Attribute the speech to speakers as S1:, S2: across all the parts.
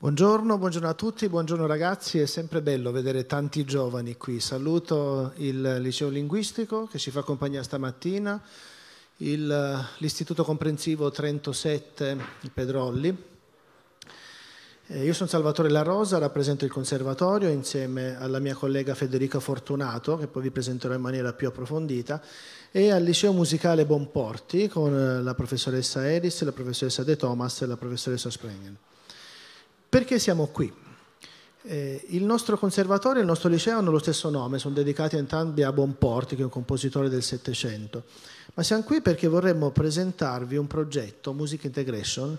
S1: Buongiorno, buongiorno, a tutti, buongiorno ragazzi, è sempre bello vedere tanti giovani qui. Saluto il liceo linguistico che ci fa compagnia stamattina, l'istituto comprensivo 37 Pedrolli. Eh, io sono Salvatore La Rosa, rappresento il conservatorio insieme alla mia collega Federica Fortunato, che poi vi presenterò in maniera più approfondita, e al liceo musicale Bonporti con eh, la professoressa Eris, la professoressa De Thomas e la professoressa Sprengen. Perché siamo qui? Eh, il nostro conservatorio e il nostro liceo hanno lo stesso nome, sono dedicati entrambi a Bonporti, che è un compositore del Settecento, ma siamo qui perché vorremmo presentarvi un progetto, Music Integration,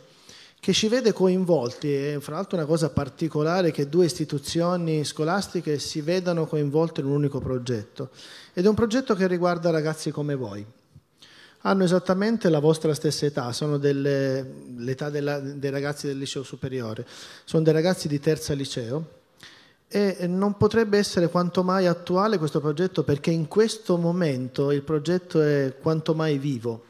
S1: che ci vede coinvolti, e fra l'altro una cosa particolare che due istituzioni scolastiche si vedano coinvolte in un unico progetto, ed è un progetto che riguarda ragazzi come voi hanno esattamente la vostra stessa età, sono l'età dei ragazzi del liceo superiore, sono dei ragazzi di terza liceo e non potrebbe essere quanto mai attuale questo progetto perché in questo momento il progetto è quanto mai vivo.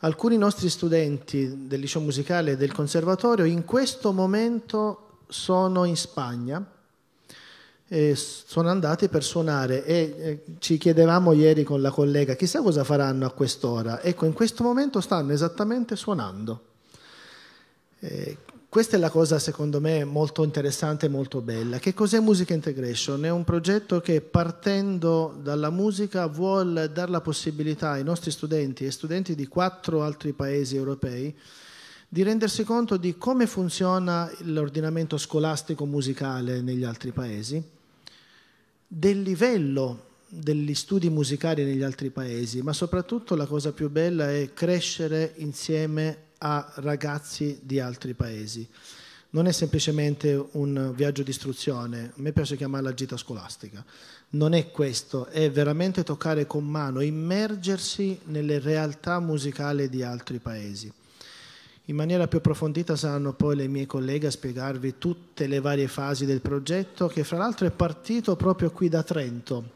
S1: Alcuni nostri studenti del liceo musicale e del conservatorio in questo momento sono in Spagna sono andati per suonare e ci chiedevamo ieri con la collega chissà cosa faranno a quest'ora. Ecco, in questo momento stanno esattamente suonando. questa è la cosa secondo me molto interessante e molto bella. Che cos'è Music Integration? È un progetto che partendo dalla musica vuole dare la possibilità ai nostri studenti e studenti di quattro altri paesi europei di rendersi conto di come funziona l'ordinamento scolastico musicale negli altri paesi del livello degli studi musicali negli altri paesi, ma soprattutto la cosa più bella è crescere insieme a ragazzi di altri paesi. Non è semplicemente un viaggio di istruzione, a me piace chiamarla gita scolastica. Non è questo, è veramente toccare con mano, immergersi nelle realtà musicali di altri paesi. In maniera più approfondita saranno poi le mie colleghe a spiegarvi tutte le varie fasi del progetto che fra l'altro è partito proprio qui da Trento.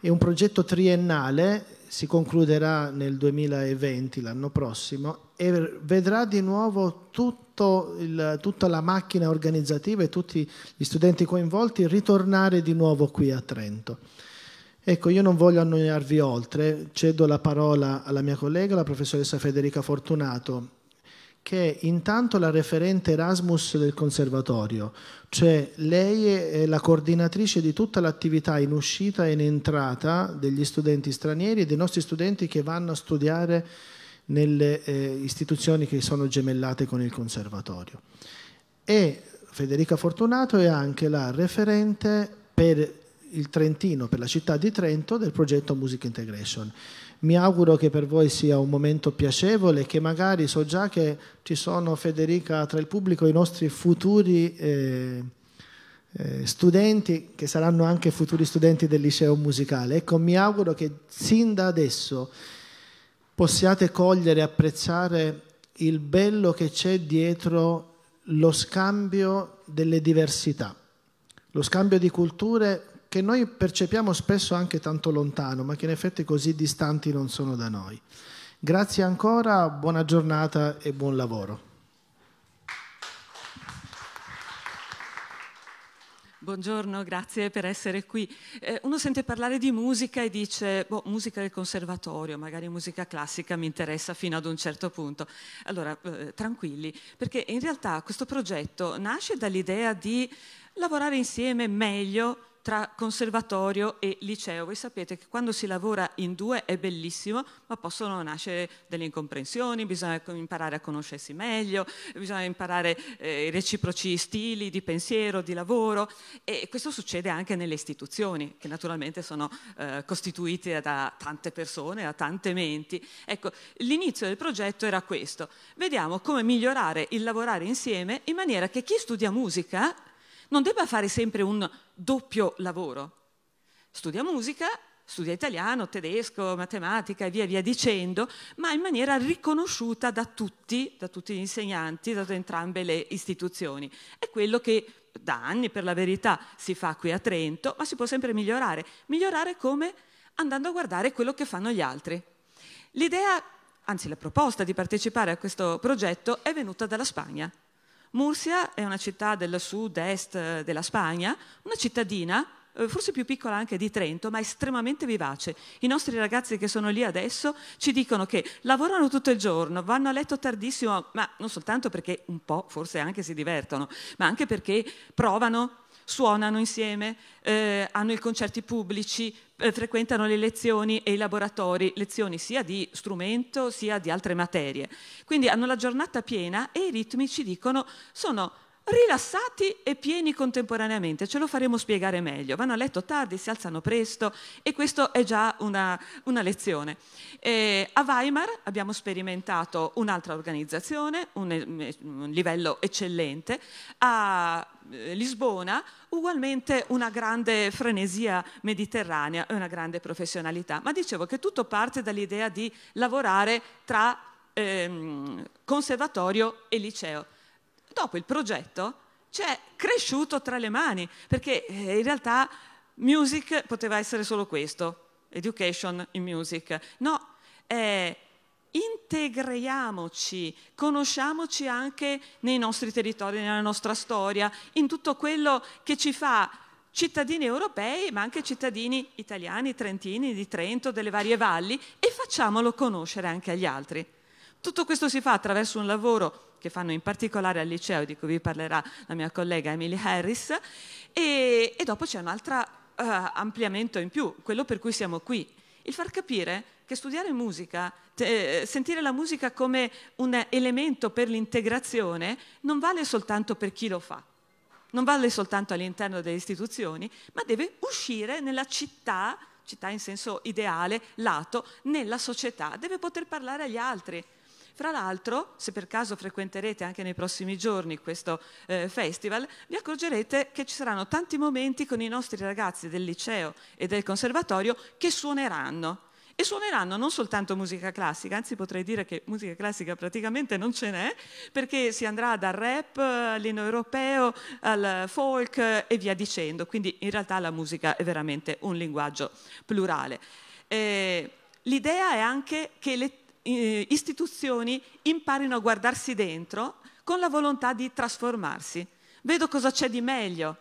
S1: È un progetto triennale, si concluderà nel 2020, l'anno prossimo, e vedrà di nuovo il, tutta la macchina organizzativa e tutti gli studenti coinvolti ritornare di nuovo qui a Trento. Ecco, io non voglio annoiarvi oltre, cedo la parola alla mia collega, la professoressa Federica Fortunato, che intanto la referente Erasmus del conservatorio, cioè lei è la coordinatrice di tutta l'attività in uscita e in entrata degli studenti stranieri e dei nostri studenti che vanno a studiare nelle eh, istituzioni che sono gemellate con il conservatorio. E Federica Fortunato è anche la referente per il Trentino, per la città di Trento, del progetto Music Integration. Mi auguro che per voi sia un momento piacevole, che magari so già che ci sono, Federica, tra il pubblico i nostri futuri eh, eh, studenti, che saranno anche futuri studenti del liceo musicale. Ecco, mi auguro che sin da adesso possiate cogliere e apprezzare il bello che c'è dietro lo scambio delle diversità, lo scambio di culture che noi percepiamo spesso anche tanto lontano, ma che in effetti così distanti non sono da noi. Grazie ancora, buona giornata e buon lavoro.
S2: Buongiorno, grazie per essere qui. Eh, uno sente parlare di musica e dice, boh, musica del conservatorio, magari musica classica mi interessa fino ad un certo punto. Allora, eh, tranquilli, perché in realtà questo progetto nasce dall'idea di lavorare insieme meglio tra conservatorio e liceo. Voi sapete che quando si lavora in due è bellissimo, ma possono nascere delle incomprensioni, bisogna imparare a conoscersi meglio, bisogna imparare eh, i reciproci stili di pensiero, di lavoro e questo succede anche nelle istituzioni, che naturalmente sono eh, costituite da tante persone, da tante menti. Ecco, l'inizio del progetto era questo. Vediamo come migliorare il lavorare insieme in maniera che chi studia musica non debba fare sempre un doppio lavoro. Studia musica, studia italiano, tedesco, matematica e via via dicendo, ma in maniera riconosciuta da tutti, da tutti gli insegnanti, da entrambe le istituzioni. È quello che da anni per la verità si fa qui a Trento, ma si può sempre migliorare. Migliorare come? Andando a guardare quello che fanno gli altri. L'idea, anzi la proposta di partecipare a questo progetto è venuta dalla Spagna. Murcia è una città del sud-est eh, della Spagna, una cittadina eh, forse più piccola anche di Trento, ma estremamente vivace. I nostri ragazzi che sono lì adesso ci dicono che lavorano tutto il giorno, vanno a letto tardissimo, ma non soltanto perché un po' forse anche si divertono, ma anche perché provano suonano insieme, eh, hanno i concerti pubblici, eh, frequentano le lezioni e i laboratori, lezioni sia di strumento sia di altre materie. Quindi hanno la giornata piena e i ritmi ci dicono sono rilassati e pieni contemporaneamente, ce lo faremo spiegare meglio. Vanno a letto tardi, si alzano presto e questo è già una, una lezione. Eh, a Weimar abbiamo sperimentato un'altra organizzazione, un, un livello eccellente, a eh, Lisbona, ugualmente una grande frenesia mediterranea e una grande professionalità. Ma dicevo che tutto parte dall'idea di lavorare tra ehm, conservatorio e liceo. Dopo il progetto ci è cresciuto tra le mani, perché eh, in realtà music poteva essere solo questo, education in music. No, eh, integriamoci, conosciamoci anche nei nostri territori, nella nostra storia, in tutto quello che ci fa cittadini europei, ma anche cittadini italiani, trentini, di Trento, delle varie valli, e facciamolo conoscere anche agli altri. Tutto questo si fa attraverso un lavoro che fanno in particolare al liceo, di cui vi parlerà la mia collega Emily Harris, e, e dopo c'è un altro uh, ampliamento in più, quello per cui siamo qui il far capire che studiare musica, cioè, eh, sentire la musica come un elemento per l'integrazione non vale soltanto per chi lo fa, non vale soltanto all'interno delle istituzioni, ma deve uscire nella città, città in senso ideale, lato, nella società, deve poter parlare agli altri. Fra l'altro, se per caso frequenterete anche nei prossimi giorni questo eh, festival, vi accorgerete che ci saranno tanti momenti con i nostri ragazzi del liceo e del conservatorio che suoneranno e suoneranno non soltanto musica classica, anzi potrei dire che musica classica praticamente non ce n'è, perché si andrà dal rap all'inno europeo, al folk e via dicendo, quindi in realtà la musica è veramente un linguaggio plurale. Eh, l'idea è anche che le eh, istituzioni imparino a guardarsi dentro con la volontà di trasformarsi. Vedo cosa c'è di meglio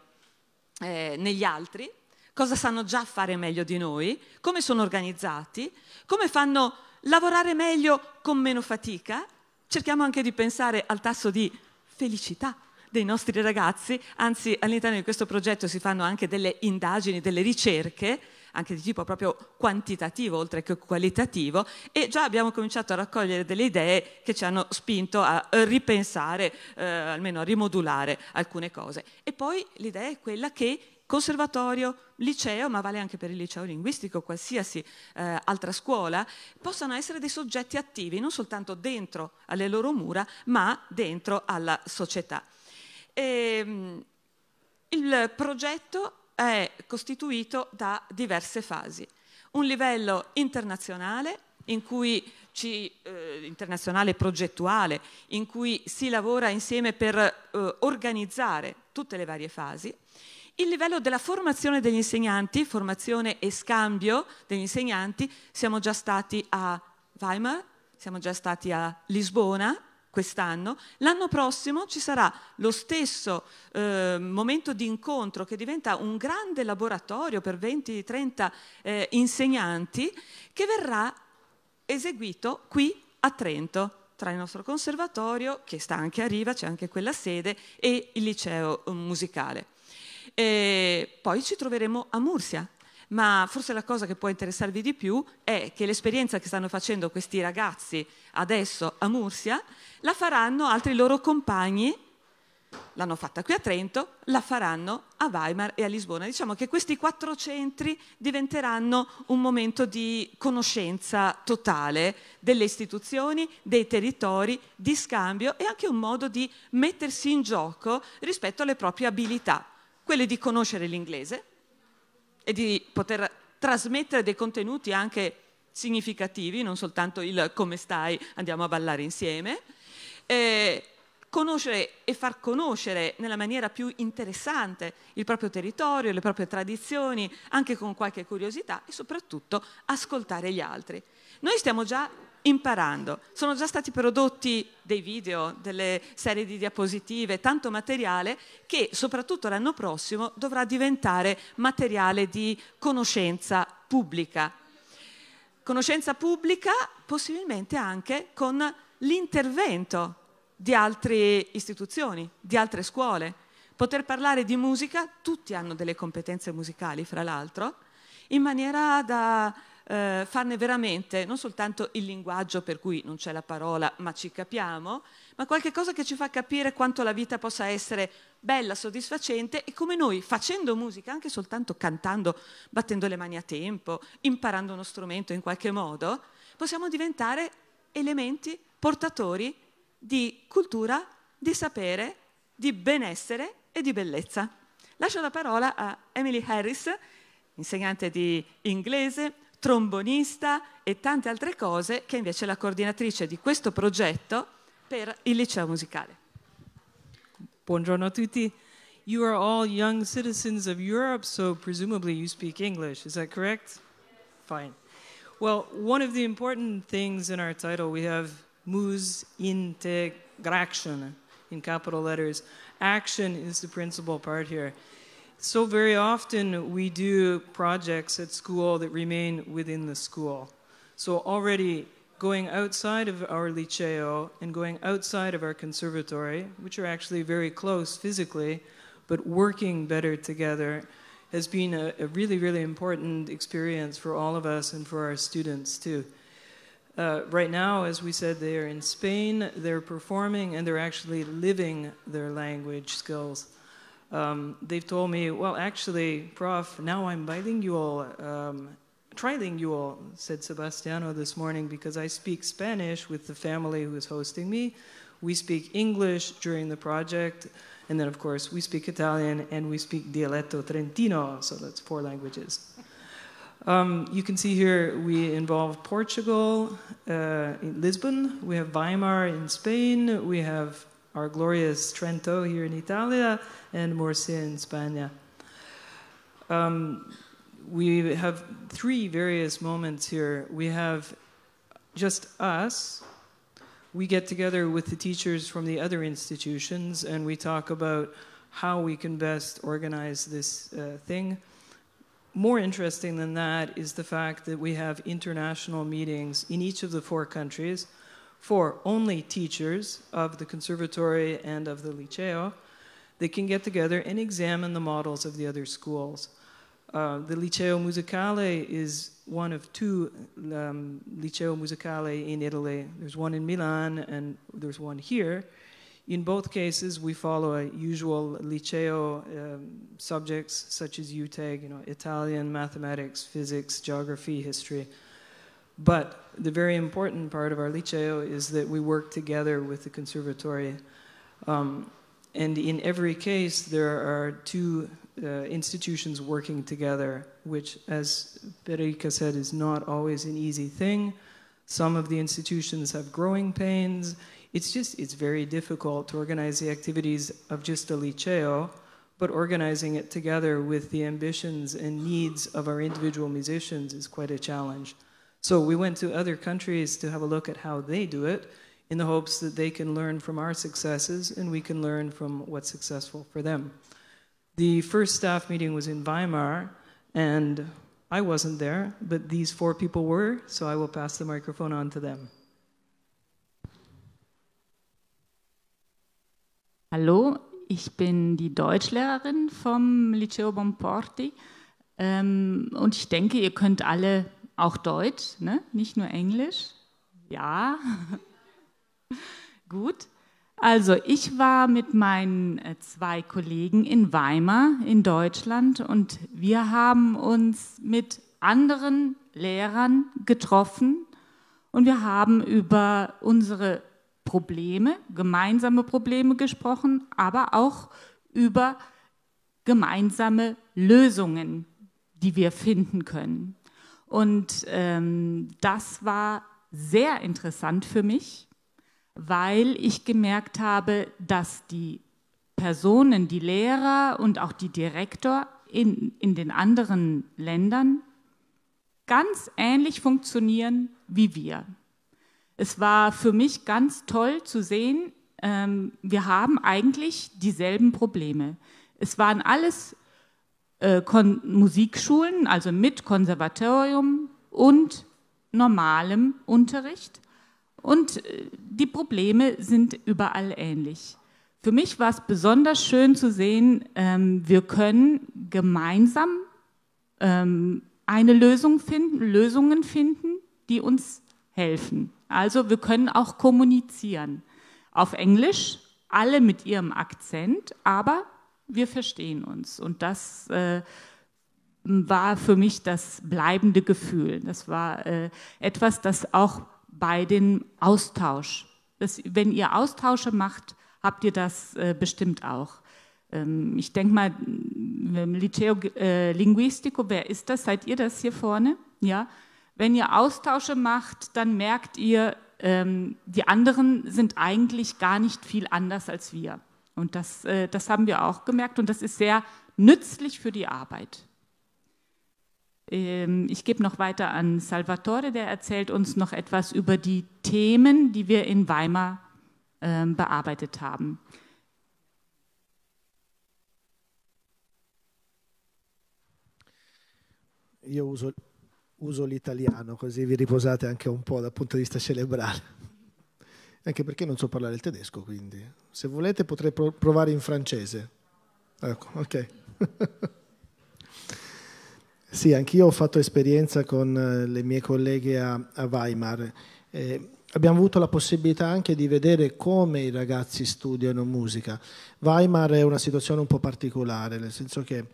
S2: eh, negli altri, cosa sanno già fare meglio di noi, come sono organizzati, come fanno lavorare meglio con meno fatica. Cerchiamo anche di pensare al tasso di felicità dei nostri ragazzi, anzi all'interno di questo progetto si fanno anche delle indagini, delle ricerche anche di tipo proprio quantitativo oltre che qualitativo e già abbiamo cominciato a raccogliere delle idee che ci hanno spinto a ripensare, eh, almeno a rimodulare alcune cose. E poi l'idea è quella che conservatorio, liceo, ma vale anche per il liceo linguistico, qualsiasi eh, altra scuola, possano essere dei soggetti attivi, non soltanto dentro alle loro mura, ma dentro alla società. E, ehm, il progetto è costituito da diverse fasi. Un livello internazionale, in cui ci, eh, internazionale progettuale, in cui si lavora insieme per eh, organizzare tutte le varie fasi. Il livello della formazione degli insegnanti, formazione e scambio degli insegnanti, siamo già stati a Weimar, siamo già stati a Lisbona, quest'anno, l'anno prossimo ci sarà lo stesso eh, momento di incontro che diventa un grande laboratorio per 20-30 eh, insegnanti che verrà eseguito qui a Trento tra il nostro conservatorio, che sta anche a Riva, c'è anche quella sede, e il liceo eh, musicale. E poi ci troveremo a Mursia, ma forse la cosa che può interessarvi di più è che l'esperienza che stanno facendo questi ragazzi adesso a Mursia la faranno altri loro compagni, l'hanno fatta qui a Trento, la faranno a Weimar e a Lisbona. Diciamo che questi quattro centri diventeranno un momento di conoscenza totale delle istituzioni, dei territori, di scambio e anche un modo di mettersi in gioco rispetto alle proprie abilità, quelle di conoscere l'inglese e di poter trasmettere dei contenuti anche significativi, non soltanto il come stai, andiamo a ballare insieme, eh, conoscere e far conoscere nella maniera più interessante il proprio territorio, le proprie tradizioni, anche con qualche curiosità e soprattutto ascoltare gli altri. Noi stiamo già imparando. Sono già stati prodotti dei video, delle serie di diapositive, tanto materiale che soprattutto l'anno prossimo dovrà diventare materiale di conoscenza pubblica. Conoscenza pubblica possibilmente anche con l'intervento di altre istituzioni, di altre scuole. Poter parlare di musica, tutti hanno delle competenze musicali, fra l'altro, in maniera da eh, farne veramente non soltanto il linguaggio per cui non c'è la parola ma ci capiamo, ma qualche cosa che ci fa capire quanto la vita possa essere bella, soddisfacente e come noi facendo musica, anche soltanto cantando, battendo le mani a tempo, imparando uno strumento in qualche modo, possiamo diventare elementi portatori di cultura, di sapere, di benessere e di bellezza. Lascio la parola a Emily Harris, insegnante di inglese, trombonista e tante altre cose, che invece è la coordinatrice di questo progetto per
S3: il liceo musicale. Buongiorno a tutti. You are all young citizens of Europe, so presumably you speak English, is that correct? Yes. Fine. Well, one of the important things in our title, we have musintegration in capital letters. Action is the principal part here. So very often we do projects at school that remain within the school. So already going outside of our liceo and going outside of our conservatory, which are actually very close physically, but working better together has been a, a really, really important experience for all of us and for our students too. Uh, right now, as we said, they are in Spain, they're performing, and they're actually living their language skills. Um, they've told me, well, actually, Prof, now I'm bilingual, um, trilingual, said Sebastiano this morning, because I speak Spanish with the family who is hosting me. We speak English during the project, and then, of course, we speak Italian and we speak Dialetto Trentino, so that's four languages. Um, you can see here we involve Portugal uh, in Lisbon, we have Weimar in Spain, we have our glorious Trento here in Italy, and Murcia in Spain. Um, we have three various moments here. We have just us. We get together with the teachers from the other institutions and we talk about how we can best organize this uh, thing more interesting than that is the fact that we have international meetings in each of the four countries for only teachers of the conservatory and of the liceo that can get together and examine the models of the other schools. Uh, the Liceo Musicale is one of two um, Liceo Musicale in Italy. There's one in Milan and there's one here. In both cases, we follow a usual liceo um, subjects such as UTEG, you know, Italian, mathematics, physics, geography, history. But the very important part of our liceo is that we work together with the conservatory. Um, and in every case, there are two uh, institutions working together, which, as Perica said, is not always an easy thing. Some of the institutions have growing pains it's just, it's very difficult to organize the activities of just a liceo, but organizing it together with the ambitions and needs of our individual musicians is quite a challenge. So we went to other countries to have a look at how they do it in the hopes that they can learn from our successes and we can learn from what's successful for them. The first staff meeting was in Weimar, and I wasn't there, but these four people
S4: were, so I will pass the microphone on to them. Hallo, ich bin die Deutschlehrerin vom Liceo Bonporti ähm, und ich denke, ihr könnt alle auch Deutsch, ne? nicht nur Englisch. Ja, gut. Also ich war mit meinen äh, zwei Kollegen in Weimar in Deutschland und wir haben uns mit anderen Lehrern getroffen und wir haben über unsere Probleme, gemeinsame Probleme gesprochen, aber auch über gemeinsame Lösungen, die wir finden können. Und ähm, das war sehr interessant für mich, weil ich gemerkt habe, dass die Personen, die Lehrer und auch die Direktor in, in den anderen Ländern ganz ähnlich funktionieren wie wir. Es war für mich ganz toll zu sehen, ähm, wir haben eigentlich dieselben Probleme. Es waren alles äh, Musikschulen, also mit Konservatorium und normalem Unterricht. Und äh, die Probleme sind überall ähnlich. Für mich war es besonders schön zu sehen, ähm, wir können gemeinsam ähm, eine Lösung finden, Lösungen finden, die uns helfen. Also wir können auch kommunizieren. Auf Englisch, alle mit ihrem Akzent, aber wir verstehen uns. Und das äh, war für mich das bleibende Gefühl. Das war äh, etwas, das auch bei dem Austausch, das, wenn ihr Austausche macht, habt ihr das äh, bestimmt auch. Ähm, ich denke mal, ähm, Liceo äh, Linguistico, wer ist das? Seid ihr das hier vorne? Ja, wenn ihr Austausche macht, dann merkt ihr, ähm, die anderen sind eigentlich gar nicht viel anders als wir. Und das, äh, das haben wir auch gemerkt und das ist sehr nützlich für die Arbeit. Ähm, ich gebe noch weiter an Salvatore, der erzählt uns noch etwas über die Themen, die wir in Weimar ähm, bearbeitet haben.
S1: Ja, uso uso l'italiano, così vi riposate anche un po' dal punto di vista cerebrale. Anche perché non so parlare il tedesco, quindi se volete potrei provare in francese. Ecco, ok. sì, anch'io ho fatto esperienza con eh, le mie colleghe a, a Weimar. Eh, abbiamo avuto la possibilità anche di vedere come i ragazzi studiano musica. Weimar è una situazione un po' particolare, nel senso che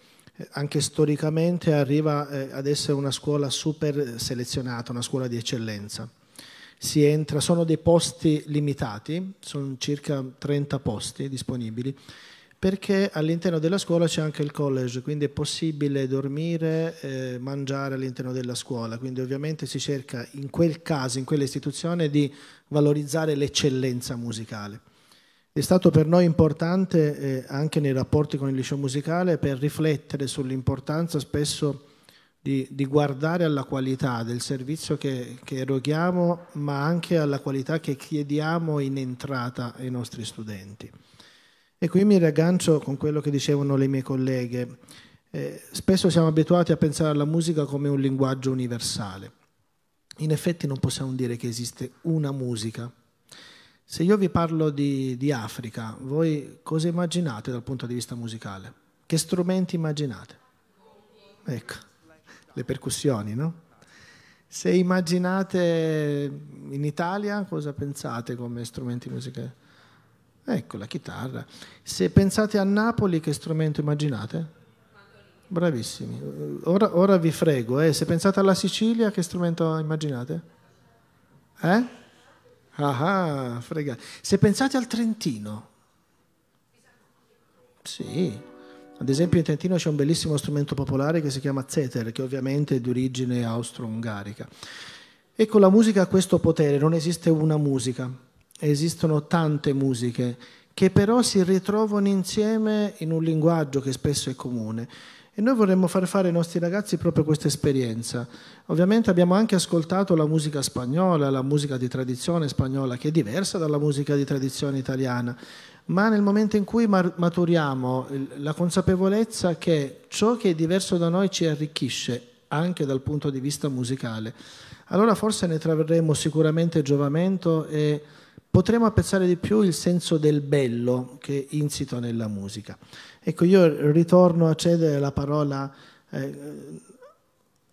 S1: anche storicamente arriva eh, ad essere una scuola super selezionata, una scuola di eccellenza. Entra, sono dei posti limitati, sono circa 30 posti disponibili, perché all'interno della scuola c'è anche il college, quindi è possibile dormire, eh, mangiare all'interno della scuola, quindi ovviamente si cerca in quel caso, in quell'istituzione, di valorizzare l'eccellenza musicale. È stato per noi importante eh, anche nei rapporti con il liceo musicale per riflettere sull'importanza spesso di, di, guardare alla qualità del servizio che, che eroghiamo, ma anche alla qualità che chiediamo in entrata ai nostri studenti. E qui mi riaggancio con quello che dicevano le mie colleghe. Eh, spesso siamo abituati a pensare alla musica come un linguaggio universale. In effetti non possiamo dire che esiste una musica se io vi parlo di, di, Africa, voi cosa immaginate dal punto di vista musicale? Che strumenti immaginate? Ecco, le percussioni, no? Se immaginate in Italia, cosa pensate come strumenti musicali? Ecco, la chitarra. Se pensate a Napoli, che strumento immaginate? Bravissimi. Ora, ora vi frego, eh. se pensate alla Sicilia, che strumento immaginate? Eh? Ah, frega. Se pensate al Trentino, sì. Ad esempio in Trentino c'è un bellissimo strumento popolare che si chiama Zeter, che ovviamente è di origine austro-ungarica. Ecco, la musica ha questo potere, non esiste una musica, esistono tante musiche che però si ritrovano insieme in un linguaggio che spesso è comune. E noi vorremmo far fare ai nostri ragazzi proprio questa esperienza. Ovviamente abbiamo anche ascoltato la musica spagnola, la musica di tradizione spagnola, che è diversa dalla musica di tradizione italiana, ma nel momento in cui maturiamo la consapevolezza che ciò che è diverso da noi ci arricchisce anche dal punto di vista musicale, allora forse ne trarremo sicuramente giovamento e potremo apprezzare di più il senso del bello che insito nella musica. Ecco, io ritorno a cedere la parola eh,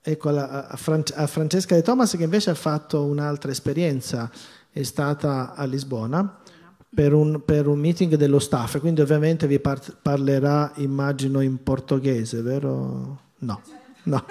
S1: ecco, a, Fran a Francesca De Thomas che invece ha fatto un'altra esperienza, è stata a Lisbona. Per un, per un, meeting dello staff, quindi ovviamente vi par parlerà, immagino, in portoghese, vero? No, no.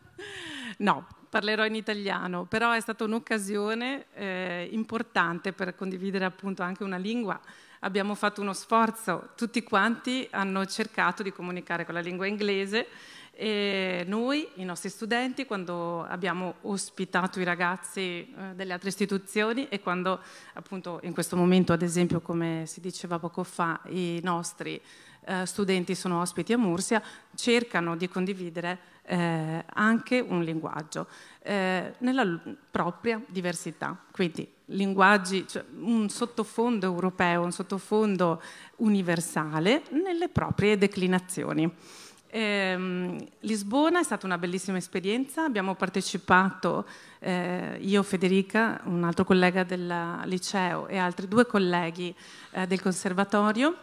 S5: no, parlerò in italiano, però è stata un'occasione eh, importante per condividere appunto anche una lingua. Abbiamo fatto uno sforzo, tutti quanti hanno cercato di comunicare con la lingua inglese e noi, i nostri studenti, quando abbiamo ospitato i ragazzi eh, delle altre istituzioni e quando appunto in questo momento, ad esempio, come si diceva poco fa, i nostri eh, studenti sono ospiti a Mursia, cercano di condividere eh, anche un linguaggio eh, nella propria diversità. Quindi linguaggi, cioè un sottofondo europeo, un sottofondo universale nelle proprie declinazioni. Eh, Lisbona è stata una bellissima esperienza, abbiamo partecipato eh, io, Federica, un altro collega del liceo e altri due colleghi eh, del conservatorio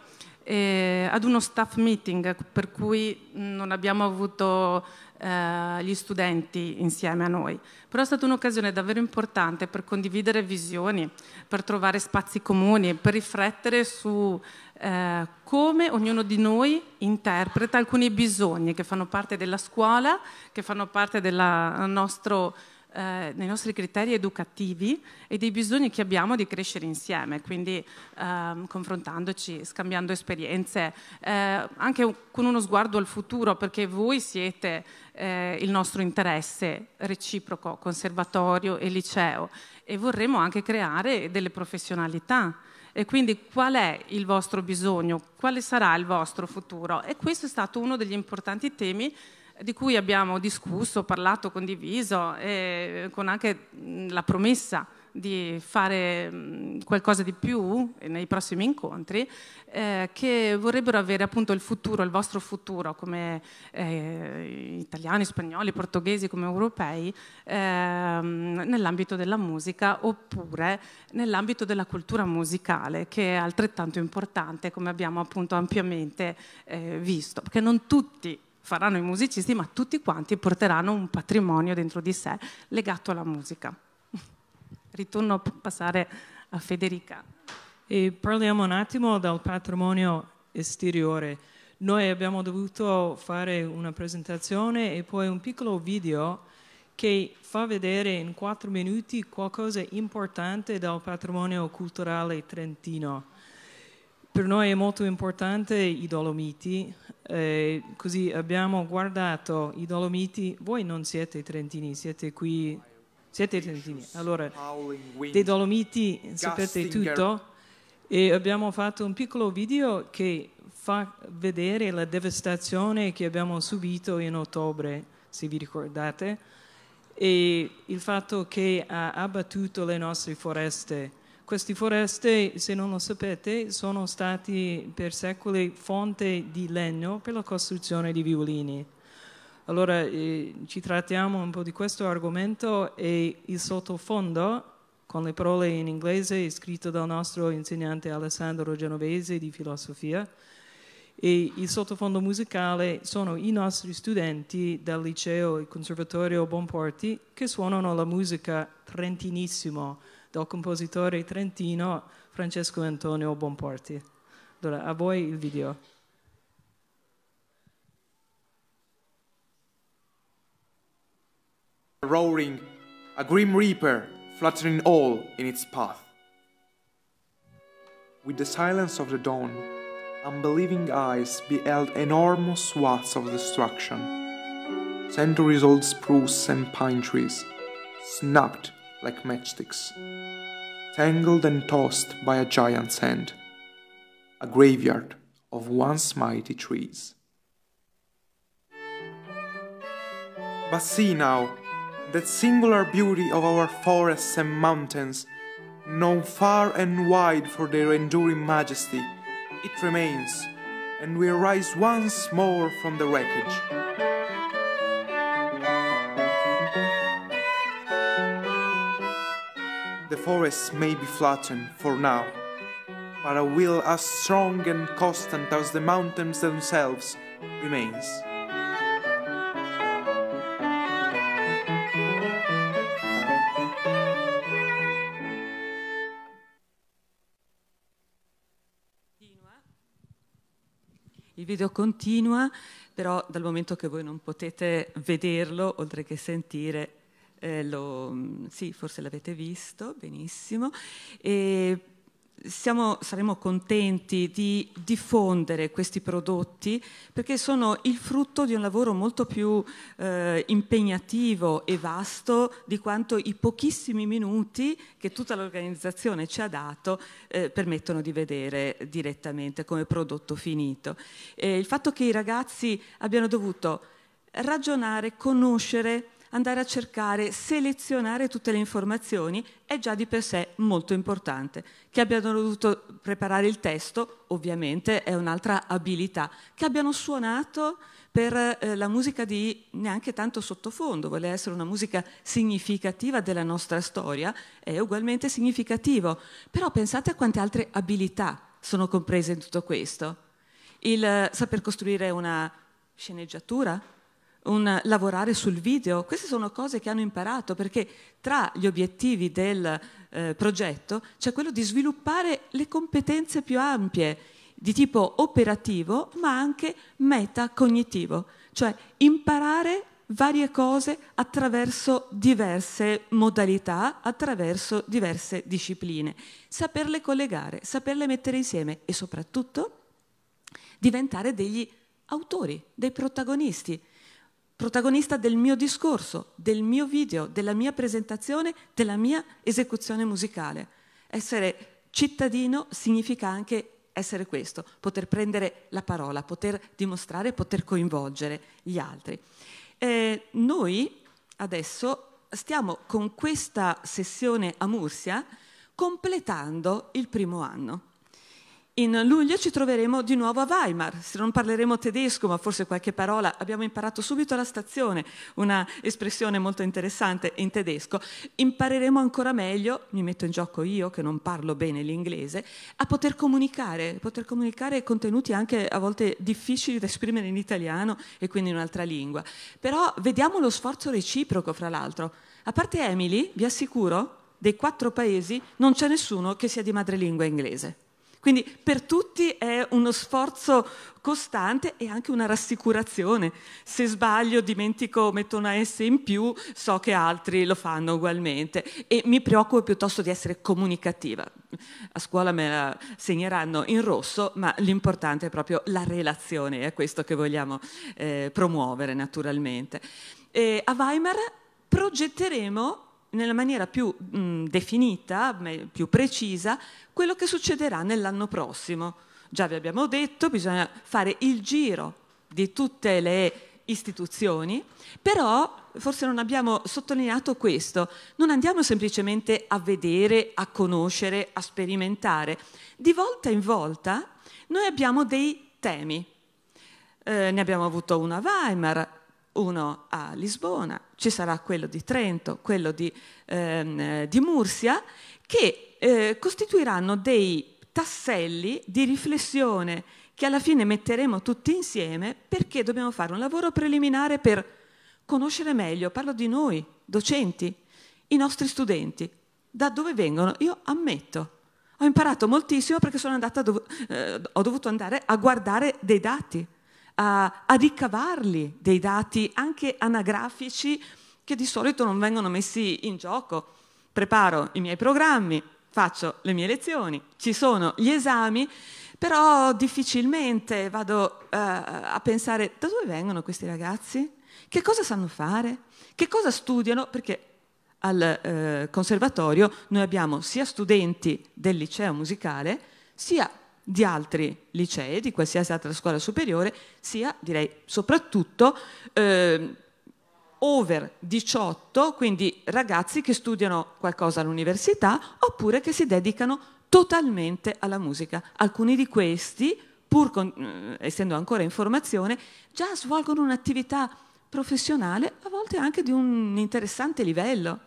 S5: eh, ad uno staff meeting per cui non abbiamo avuto eh, gli studenti insieme a noi, però è stata un'occasione davvero importante per condividere visioni, per trovare spazi comuni, per riflettere su eh, come ognuno di noi interpreta alcuni bisogni che fanno parte della scuola, che fanno parte del eh, nostro eh, nei nostri criteri educativi e dei bisogni che abbiamo di crescere insieme, quindi ehm, confrontandoci, scambiando esperienze, eh, anche con uno sguardo al futuro, perché voi siete eh, il nostro interesse reciproco, conservatorio e liceo, e vorremmo anche creare delle professionalità. E quindi qual è il vostro bisogno? Quale sarà il vostro futuro? E questo è stato uno degli importanti temi di cui abbiamo discusso, parlato, condiviso e con anche la promessa di fare qualcosa di più nei prossimi incontri, eh, che vorrebbero avere appunto il futuro, il vostro futuro come eh, italiani, spagnoli, portoghesi, come europei, eh, nell'ambito della musica oppure nell'ambito della cultura musicale, che è altrettanto importante come abbiamo appunto ampiamente eh, visto, perché non tutti faranno i musicisti, ma tutti quanti porteranno un patrimonio dentro di sé legato alla musica.
S3: Ritorno a passare a Federica. E parliamo un attimo del patrimonio esteriore. Noi abbiamo dovuto fare una presentazione e poi un piccolo video che fa vedere in quattro minuti qualcosa di importante del patrimonio culturale trentino. Per noi è molto importante i Dolomiti, eh, così abbiamo guardato i Dolomiti, voi non siete trentini, siete qui, siete trentini, allora dei Dolomiti sapete tutto e abbiamo fatto un piccolo video che fa vedere la devastazione che abbiamo subito in ottobre, se vi ricordate, e il fatto che ha abbattuto le nostre foreste queste foreste, se non lo sapete, sono state per secoli fonte di legno per la costruzione di violini. Allora eh, ci trattiamo un po' di questo argomento e il sottofondo, con le parole in inglese è scritto dal nostro insegnante Alessandro Genovese di filosofia, e il sottofondo musicale sono i nostri studenti del liceo e conservatorio Bonporti che suonano la musica trentinissimo del compositore trentino Francesco Antonio Bonporti. Allora, a voi il video.
S6: Roaring, a grim reaper fluttering all in its path. With the silence of the dawn, unbelieving eyes beheld enormous swaths of destruction. Centuries old spruce and pine trees snapped like matchsticks, tangled and tossed by a giant's hand, a graveyard of once mighty trees. But see now, that singular beauty of our forests and mountains, known far and wide for their enduring majesty, it remains, and we rise once more from the wreckage. The forest may be flattened for now, but a will as strong and constant as the mountains themselves remains.
S2: Il video continua, però dal momento che voi non potete vederlo, oltre che sentire, eh, lo, mm, sì, forse l'avete visto benissimo. E siamo, saremo contenti di diffondere questi prodotti perché sono il frutto di un lavoro molto più eh, impegnativo e vasto di quanto i pochissimi minuti che tutta l'organizzazione ci ha dato eh, permettono di vedere direttamente come prodotto finito. E eh, il fatto che i ragazzi abbiano dovuto ragionare, conoscere, andare a cercare, selezionare tutte le informazioni è già di per sé molto importante. Che abbiano dovuto preparare il testo, ovviamente, è un'altra abilità. Che abbiano suonato per eh, la musica di neanche tanto sottofondo, vuole essere una musica significativa della nostra storia, è ugualmente significativo. Però pensate a quante altre abilità sono comprese in tutto questo. Il eh, saper costruire una sceneggiatura, un, lavorare sul video. Queste sono cose che hanno imparato perché tra gli obiettivi del eh, progetto c'è quello di sviluppare le competenze più ampie di tipo operativo ma anche metacognitivo, cioè imparare varie cose attraverso diverse modalità, attraverso diverse discipline, saperle collegare, saperle mettere insieme e soprattutto diventare degli autori, dei protagonisti, protagonista del mio discorso, del mio video, della mia presentazione, della mia esecuzione musicale. Essere cittadino significa anche essere questo, poter prendere la parola, poter dimostrare, poter coinvolgere gli altri. Eh, noi adesso stiamo con questa sessione a Mursia completando il primo anno. In luglio ci troveremo di nuovo a Weimar, se non parleremo tedesco ma forse qualche parola, abbiamo imparato subito alla stazione una espressione molto interessante in tedesco, impareremo ancora meglio, mi metto in gioco io che non parlo bene l'inglese, a poter comunicare, poter comunicare contenuti anche a volte difficili da esprimere in italiano e quindi in un'altra lingua. Però vediamo lo sforzo reciproco fra l'altro. A parte Emily, vi assicuro, dei quattro paesi non c'è nessuno che sia di madrelingua inglese. Quindi per tutti è uno sforzo costante e anche una rassicurazione. Se sbaglio, dimentico, metto una S in più, so che altri lo fanno ugualmente e mi preoccupo piuttosto di essere comunicativa. A scuola me la segneranno in rosso, ma l'importante è proprio la relazione, è questo che vogliamo eh, promuovere naturalmente. E a Weimar progetteremo nella maniera più mh, mm, definita, più precisa, quello che succederà nell'anno prossimo. Già vi abbiamo detto, bisogna fare il giro di tutte le istituzioni, però forse non abbiamo sottolineato questo, non andiamo semplicemente a vedere, a conoscere, a sperimentare. Di volta in volta noi abbiamo dei temi. Eh, ne abbiamo avuto uno a Weimar, uno a Lisbona, ci sarà quello di Trento, quello di, ehm, di Mursia, che eh, costituiranno dei tasselli di riflessione che alla fine metteremo tutti insieme perché dobbiamo fare un lavoro preliminare per conoscere meglio, parlo di noi, docenti, i nostri studenti, da dove vengono, io ammetto. Ho imparato moltissimo perché sono andata, dov- eh, ho dovuto andare a guardare dei dati a, a ricavarli dei dati anche anagrafici che di solito non vengono messi in gioco. Preparo i miei programmi, faccio le mie lezioni, ci sono gli esami, però difficilmente vado eh, a pensare da dove vengono questi ragazzi, che cosa sanno fare, che cosa studiano, perché al eh, conservatorio noi abbiamo sia studenti del liceo musicale, sia di altri licei, di qualsiasi altra scuola superiore, sia, direi, soprattutto eh, over 18, quindi ragazzi che studiano qualcosa all'università oppure che si dedicano totalmente alla musica. Alcuni di questi, pur con, eh, essendo ancora in formazione, già svolgono un'attività professionale, a volte anche di un interessante livello.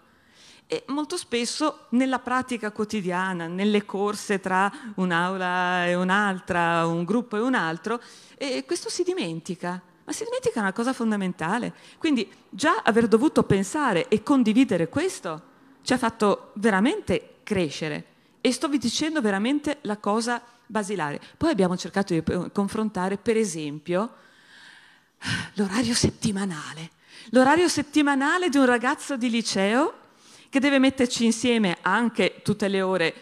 S2: E molto spesso nella pratica quotidiana, nelle corse tra un'aula e un'altra, un gruppo e un altro, e questo si dimentica. Ma si dimentica una cosa fondamentale. Quindi già aver dovuto pensare e condividere questo ci ha fatto veramente crescere. E sto vi dicendo veramente la cosa basilare. Poi abbiamo cercato di eh, confrontare, per esempio, l'orario settimanale. L'orario settimanale di un ragazzo di liceo che deve metterci insieme anche tutte le ore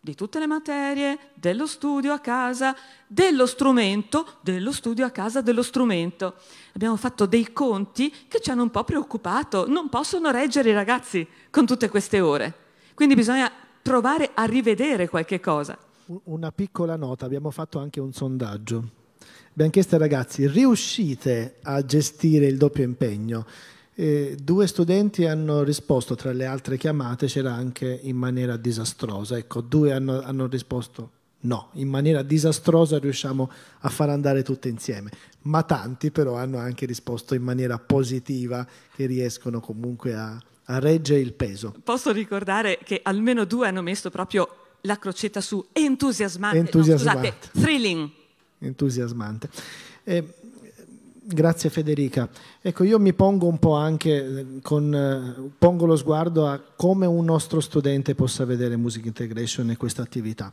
S2: di tutte le materie, dello studio a casa, dello strumento, dello studio a casa dello strumento. Abbiamo fatto dei conti che ci hanno un po' preoccupato, non possono reggere i ragazzi con tutte queste ore. Quindi bisogna provare a rivedere qualche cosa.
S1: Una piccola nota, abbiamo fatto anche un sondaggio. Abbiamo chiesto ai ragazzi, riuscite a gestire il doppio impegno? E due studenti hanno risposto, tra le altre chiamate c'era anche in maniera disastrosa, ecco, due hanno, hanno risposto no, in maniera disastrosa riusciamo a far andare tutte insieme, ma tanti però hanno anche risposto in maniera positiva che riescono comunque a, a reggere il peso.
S2: Posso ricordare che almeno due hanno messo proprio la crocetta su entusiasmante, entusiasmante. No, scusate, thrilling.
S1: Entusiasmante. Eh, Grazie Federica. Ecco, io mi pongo un po' anche eh, con, eh, pongo lo sguardo a come un nostro studente possa vedere Music Integration e questa attività.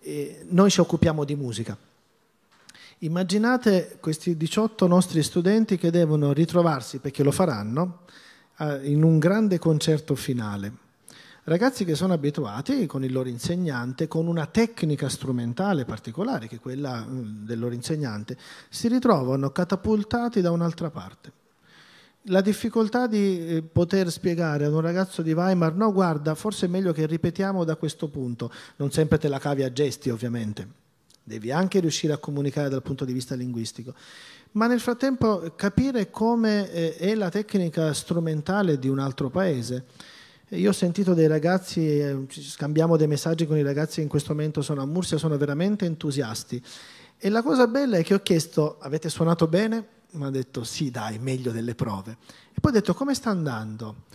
S1: E noi ci occupiamo di musica. Immaginate questi 18 nostri studenti che devono ritrovarsi, perché lo faranno, eh, in un grande concerto finale Ragazzi che sono abituati con il loro insegnante, con una tecnica strumentale particolare, che è quella mm, del loro insegnante, si ritrovano catapultati da un'altra parte. La difficoltà di eh, poter spiegare ad un ragazzo di Weimar, no guarda, forse è meglio che ripetiamo da questo punto, non sempre te la cavi a gesti ovviamente, devi anche riuscire a comunicare dal punto di vista linguistico. Ma nel frattempo capire come eh, è la tecnica strumentale di un altro paese io ho sentito dei ragazzi, ehm, scambiamo dei messaggi con i ragazzi che in questo momento sono a Mursia, sono veramente entusiasti. E la cosa bella è che ho chiesto, avete suonato bene? Mi hanno detto sì, dai, meglio delle prove. E poi ho detto, come sta andando?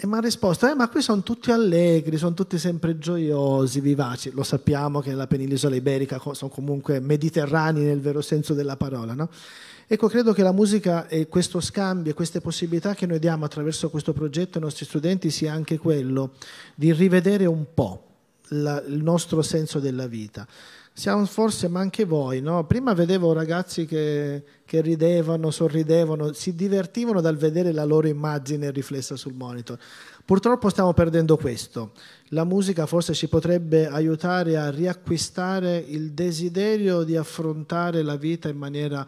S1: E mi ha risposto, eh, ma qui sono tutti allegri, sono tutti sempre gioiosi, vivaci. Lo sappiamo che nella penisola iberica sono comunque mediterranei nel vero senso della parola. No? Ecco, credo che la musica e questo scambio, queste possibilità che noi diamo attraverso questo progetto ai nostri studenti sia anche quello di rivedere un po' la, il nostro senso della vita siamo forse, ma anche voi, no? prima vedevo ragazzi che, che, ridevano, sorridevano, si divertivano dal vedere la loro immagine riflessa sul monitor. Purtroppo stiamo perdendo questo. La musica forse ci potrebbe aiutare a riacquistare il desiderio di affrontare la vita in maniera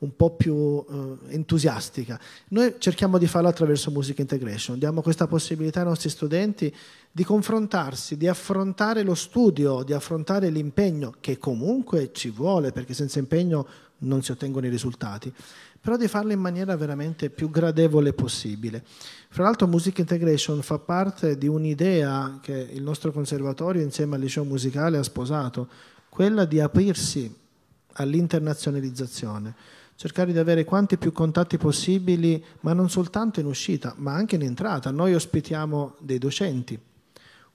S1: un po' più eh, entusiastica. Noi cerchiamo di farlo attraverso Music Integration, diamo questa possibilità ai nostri studenti di confrontarsi, di affrontare lo studio, di affrontare l'impegno, che comunque ci vuole, perché senza impegno non si ottengono i risultati, però di farlo in maniera veramente più gradevole possibile. Fra l'altro Music Integration fa parte di un'idea che il nostro conservatorio insieme al liceo musicale ha sposato, quella di aprirsi all'internazionalizzazione cercare di avere quanti più contatti possibili, ma non soltanto in uscita, ma anche in entrata. Noi ospitiamo dei docenti,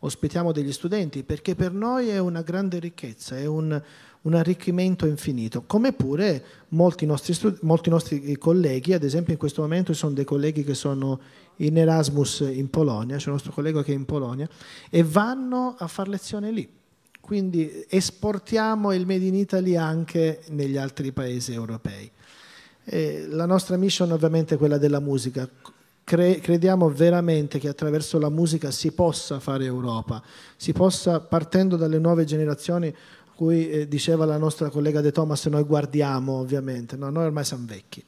S1: ospitiamo degli studenti, perché per noi è una grande ricchezza, è un, un arricchimento infinito, come pure molti nostri, molti nostri, colleghi, ad esempio in questo momento ci sono dei colleghi che sono in Erasmus in Polonia, c'è un nostro collega che è in Polonia, e vanno a far lezione lì. Quindi esportiamo il Made in Italy anche negli altri paesi europei. E la nostra mission ovviamente è quella della musica. Cre- crediamo veramente che attraverso la musica si possa fare Europa, si possa, partendo dalle nuove generazioni, a cui eh, diceva la nostra collega De Thomas, noi guardiamo ovviamente, no, noi ormai siamo vecchi.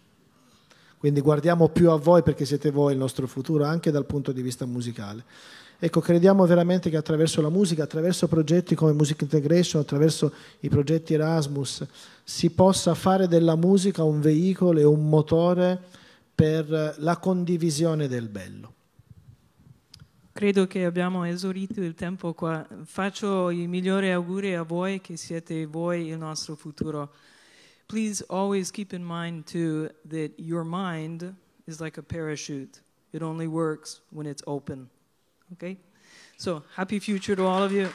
S1: Quindi guardiamo più a voi perché siete voi il nostro futuro, anche dal punto di vista musicale. Ecco, crediamo veramente che attraverso la musica, attraverso progetti come Music Integration, attraverso i progetti Erasmus, si possa fare della musica un veicolo e un motore per la condivisione del bello.
S3: Credo che abbiamo esaurito il tempo qua. Faccio i migliori auguri a voi che siete voi il nostro futuro. Please always keep in mind too that your mind is like a parachute. It only works when it's open. Okay? So, happy future to all of you.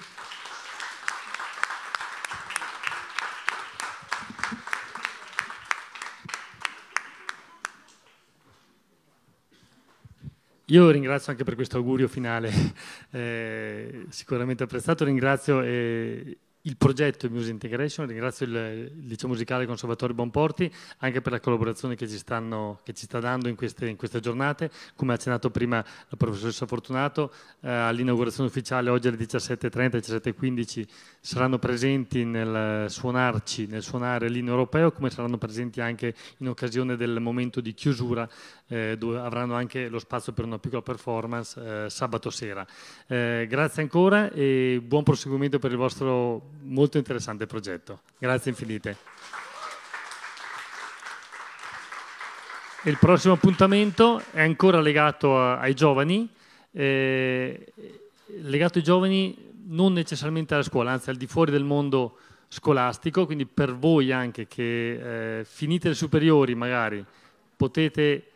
S7: Io ringrazio anche per questo augurio finale, eh, sicuramente apprezzato, ringrazio e il progetto Music Integration, ringrazio il liceo musicale Conservatorio Bonporti anche per la collaborazione che ci, stanno, che ci sta dando in queste, in queste, giornate, come ha accennato prima la professoressa Fortunato, eh, all'inaugurazione ufficiale oggi alle 17.30 17.15 saranno presenti nel suonarci, nel suonare l'inno europeo, come saranno presenti anche in occasione del momento di chiusura eh, dove avranno anche lo spazio per una piccola performance eh, sabato sera. Eh, grazie ancora e buon proseguimento per il vostro molto interessante progetto. Grazie infinite. Il prossimo appuntamento è ancora legato a, ai giovani, eh, legato ai giovani non necessariamente alla scuola, anzi al di fuori del mondo scolastico, quindi per voi anche che eh, finite le superiori magari potete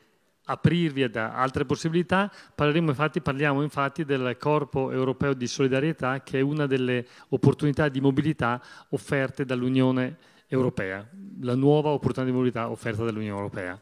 S7: aprirvi ad altre possibilità, parleremo infatti, parliamo infatti del Corpo Europeo di Solidarietà che è una delle opportunità di mobilità offerte dall'Unione Europea, la nuova opportunità di mobilità offerta dall'Unione Europea.